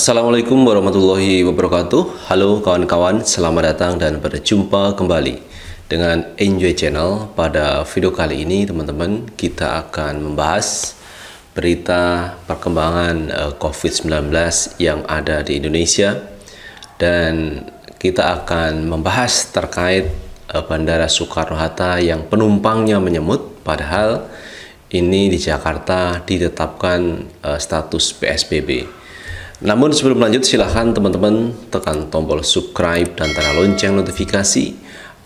Assalamualaikum warahmatullahi wabarakatuh Halo kawan-kawan, selamat datang dan berjumpa kembali dengan Enjoy Channel Pada video kali ini teman-teman kita akan membahas berita perkembangan eh, COVID-19 yang ada di Indonesia dan kita akan membahas terkait eh, Bandara Soekarno-Hatta yang penumpangnya menyemut padahal ini di Jakarta ditetapkan eh, status PSBB namun sebelum lanjut silahkan teman-teman tekan tombol subscribe dan tanda lonceng notifikasi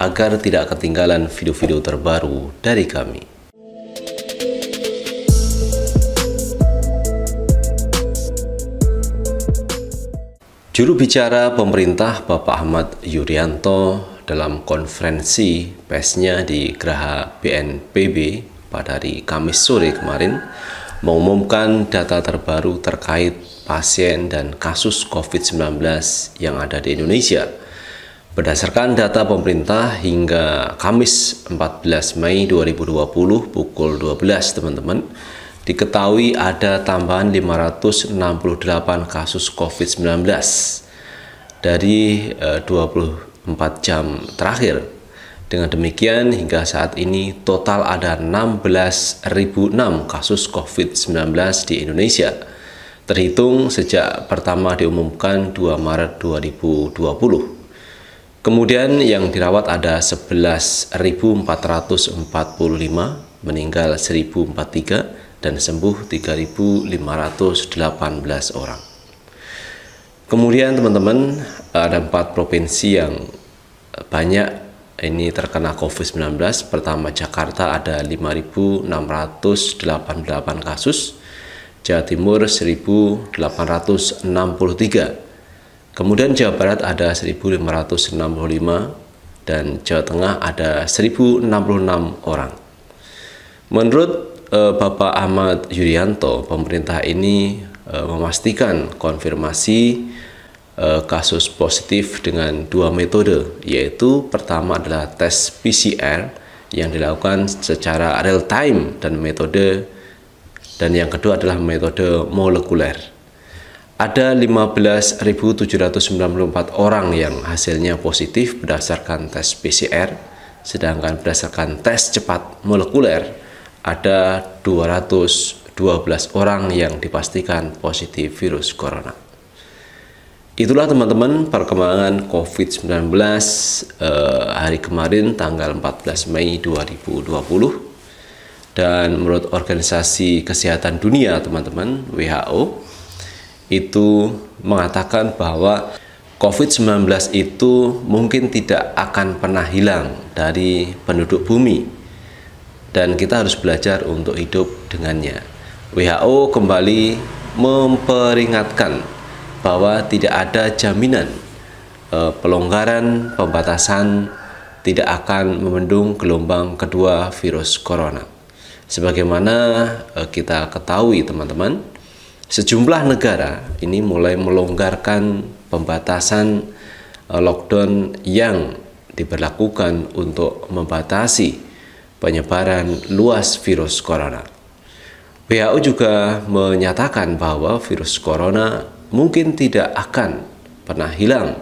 agar tidak ketinggalan video-video terbaru dari kami. Juru bicara pemerintah Bapak Ahmad Yuryanto dalam konferensi persnya di Geraha BNPB pada hari Kamis sore kemarin mengumumkan data terbaru terkait pasien dan kasus COVID-19 yang ada di Indonesia. Berdasarkan data pemerintah hingga Kamis 14 Mei 2020 pukul 12 teman-teman, diketahui ada tambahan 568 kasus COVID-19 dari 24 eh, jam terakhir dengan demikian, hingga saat ini total ada 16.006 kasus COVID-19 di Indonesia, terhitung sejak pertama diumumkan 2 Maret 2020. Kemudian yang dirawat ada 11.445, meninggal 1.043, dan sembuh 3.518 orang. Kemudian teman-teman, ada empat provinsi yang banyak ini terkena COVID-19. Pertama Jakarta ada 5.688 kasus, Jawa Timur 1.863, kemudian Jawa Barat ada 1.565, dan Jawa Tengah ada 1.066 orang. Menurut eh, Bapak Ahmad Yuryanto, pemerintah ini eh, memastikan konfirmasi Eh, kasus positif dengan dua metode, yaitu pertama adalah tes PCR yang dilakukan secara real time dan metode dan yang kedua adalah metode molekuler. Ada 15.794 orang yang hasilnya positif berdasarkan tes PCR, sedangkan berdasarkan tes cepat molekuler ada 212 orang yang dipastikan positif virus corona. Itulah teman-teman perkembangan COVID-19 eh, hari kemarin tanggal 14 Mei 2020 dan menurut Organisasi Kesehatan Dunia teman-teman WHO itu mengatakan bahwa COVID-19 itu mungkin tidak akan pernah hilang dari penduduk bumi dan kita harus belajar untuk hidup dengannya. WHO kembali memperingatkan bahwa tidak ada jaminan eh, pelonggaran pembatasan tidak akan membendung gelombang kedua virus corona. Sebagaimana eh, kita ketahui teman-teman, sejumlah negara ini mulai melonggarkan pembatasan eh, lockdown yang diberlakukan untuk membatasi penyebaran luas virus corona. WHO juga menyatakan bahwa virus corona mungkin tidak akan pernah hilang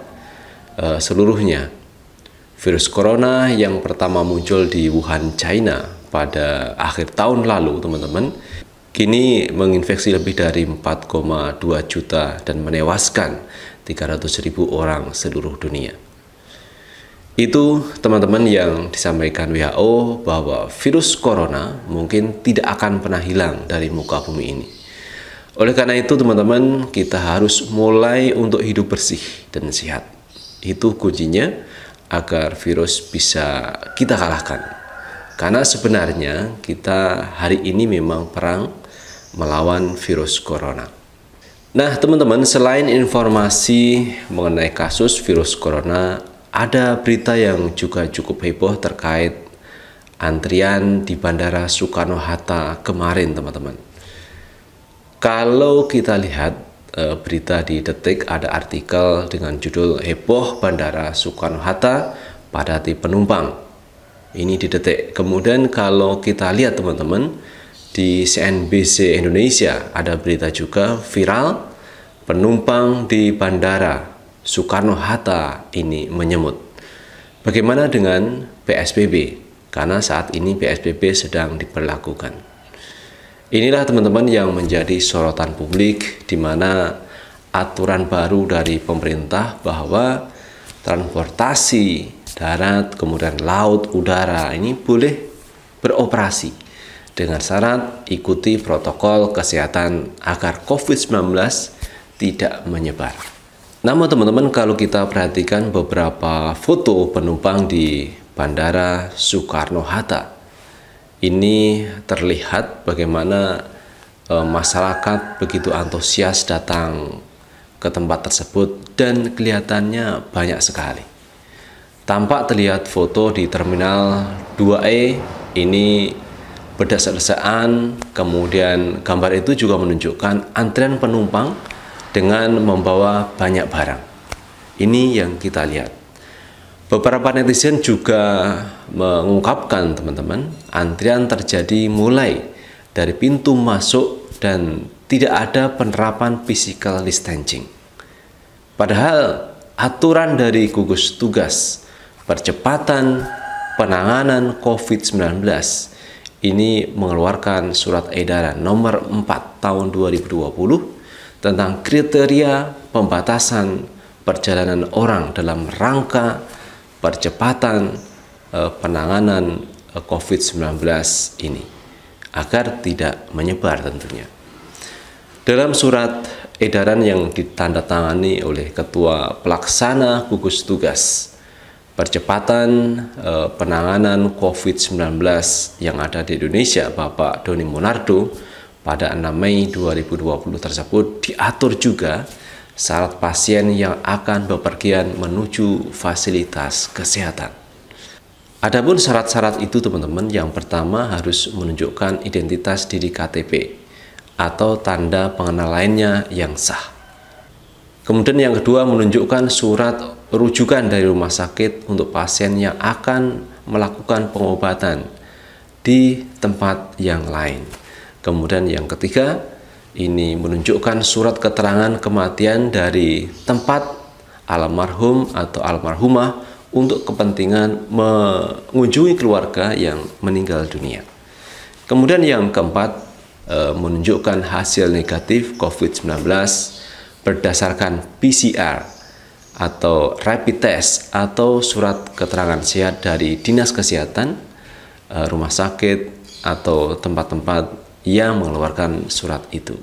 e, seluruhnya. Virus corona yang pertama muncul di Wuhan, China pada akhir tahun lalu, teman-teman, kini menginfeksi lebih dari 4,2 juta dan menewaskan 300 ribu orang seluruh dunia. Itu teman-teman yang disampaikan WHO bahwa virus corona mungkin tidak akan pernah hilang dari muka bumi ini. Oleh karena itu teman-teman kita harus mulai untuk hidup bersih dan sehat. Itu kuncinya agar virus bisa kita kalahkan. Karena sebenarnya kita hari ini memang perang melawan virus corona. Nah, teman-teman, selain informasi mengenai kasus virus corona, ada berita yang juga cukup heboh terkait antrian di Bandara Soekarno-Hatta kemarin, teman-teman. Kalau kita lihat e, berita di Detik ada artikel dengan judul heboh Bandara Soekarno-Hatta pada padati penumpang. Ini di Detik. Kemudian kalau kita lihat teman-teman di CNBC Indonesia ada berita juga viral penumpang di Bandara Soekarno-Hatta ini menyemut. Bagaimana dengan PSBB? Karena saat ini PSBB sedang diperlakukan. Inilah teman-teman yang menjadi sorotan publik di mana aturan baru dari pemerintah bahwa transportasi darat, kemudian laut, udara ini boleh beroperasi dengan syarat ikuti protokol kesehatan agar COVID-19 tidak menyebar. Namun teman-teman kalau kita perhatikan beberapa foto penumpang di Bandara Soekarno-Hatta ini terlihat bagaimana e, masyarakat begitu antusias datang ke tempat tersebut dan kelihatannya banyak sekali. Tampak terlihat foto di terminal 2E ini berdasarkan kemudian gambar itu juga menunjukkan antrian penumpang dengan membawa banyak barang. Ini yang kita lihat. Beberapa netizen juga mengungkapkan teman-teman, antrian terjadi mulai dari pintu masuk dan tidak ada penerapan physical distancing. Padahal aturan dari gugus tugas percepatan penanganan COVID-19 ini mengeluarkan surat edaran nomor 4 tahun 2020 tentang kriteria pembatasan perjalanan orang dalam rangka percepatan eh, penanganan eh, COVID-19 ini agar tidak menyebar tentunya. Dalam surat edaran yang ditandatangani oleh Ketua Pelaksana Gugus Tugas Percepatan eh, Penanganan COVID-19 yang ada di Indonesia, Bapak Doni Monardo, pada 6 Mei 2020 tersebut diatur juga syarat pasien yang akan bepergian menuju fasilitas kesehatan. Adapun syarat-syarat itu teman-teman, yang pertama harus menunjukkan identitas diri KTP atau tanda pengenal lainnya yang sah. Kemudian yang kedua menunjukkan surat rujukan dari rumah sakit untuk pasien yang akan melakukan pengobatan di tempat yang lain. Kemudian yang ketiga, ini menunjukkan surat keterangan kematian dari tempat almarhum atau almarhumah untuk kepentingan mengunjungi keluarga yang meninggal dunia. Kemudian yang keempat e, menunjukkan hasil negatif COVID-19 berdasarkan PCR atau rapid test atau surat keterangan sehat dari dinas kesehatan, e, rumah sakit atau tempat-tempat yang mengeluarkan surat itu.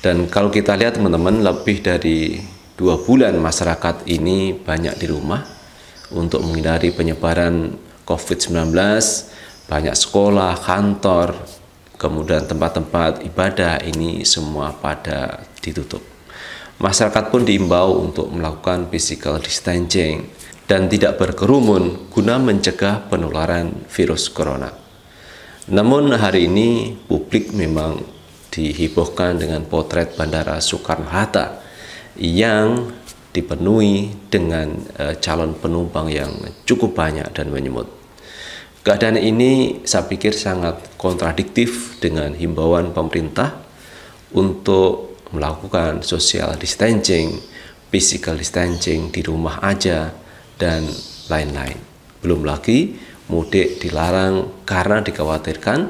Dan kalau kita lihat teman-teman lebih dari dua bulan masyarakat ini banyak di rumah untuk menghindari penyebaran COVID-19 banyak sekolah, kantor, kemudian tempat-tempat ibadah ini semua pada ditutup. Masyarakat pun diimbau untuk melakukan physical distancing dan tidak berkerumun guna mencegah penularan virus corona. Namun hari ini publik memang dihiburkan dengan potret Bandara Soekarno-Hatta yang dipenuhi dengan eh, calon penumpang yang cukup banyak dan menyemut. Keadaan ini saya pikir sangat kontradiktif dengan himbauan pemerintah untuk melakukan social distancing, physical distancing di rumah aja, dan lain-lain. Belum lagi mudik dilarang karena dikhawatirkan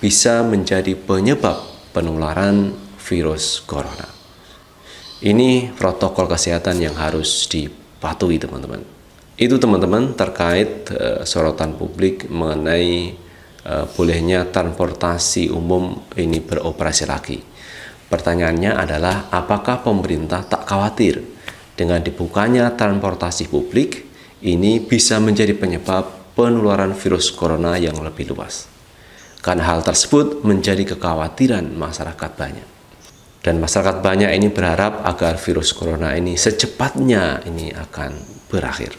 bisa menjadi penyebab penularan virus corona. Ini protokol kesehatan yang harus dipatuhi teman-teman. Itu teman-teman terkait uh, sorotan publik mengenai uh, bolehnya transportasi umum ini beroperasi lagi. Pertanyaannya adalah apakah pemerintah tak khawatir dengan dibukanya transportasi publik ini bisa menjadi penyebab penularan virus corona yang lebih luas. Karena hal tersebut menjadi kekhawatiran masyarakat banyak. Dan masyarakat banyak ini berharap agar virus corona ini secepatnya ini akan berakhir.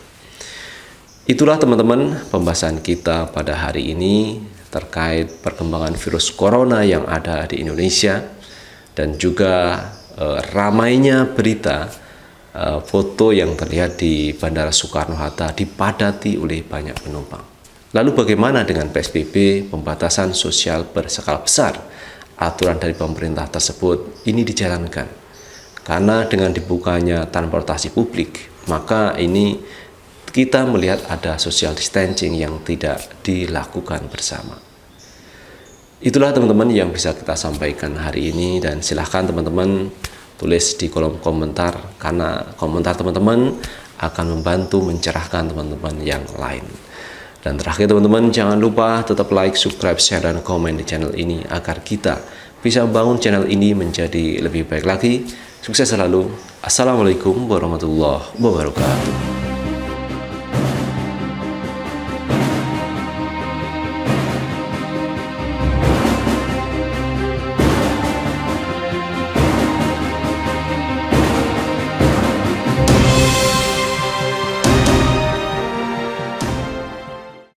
Itulah teman-teman pembahasan kita pada hari ini terkait perkembangan virus corona yang ada di Indonesia dan juga eh, ramainya berita Eh, foto yang terlihat di Bandara Soekarno-Hatta dipadati oleh banyak penumpang. Lalu bagaimana dengan PSBB, pembatasan sosial berskala besar? Aturan dari pemerintah tersebut ini dijalankan. Karena dengan dibukanya transportasi publik, maka ini kita melihat ada social distancing yang tidak dilakukan bersama. Itulah teman-teman yang bisa kita sampaikan hari ini dan silahkan teman-teman tulis di kolom komentar karena komentar teman-teman akan membantu mencerahkan teman-teman yang lain. Dan terakhir teman-teman jangan lupa tetap like, subscribe, share, dan komen di channel ini agar kita bisa bangun channel ini menjadi lebih baik lagi. Sukses selalu. Assalamualaikum warahmatullahi wabarakatuh.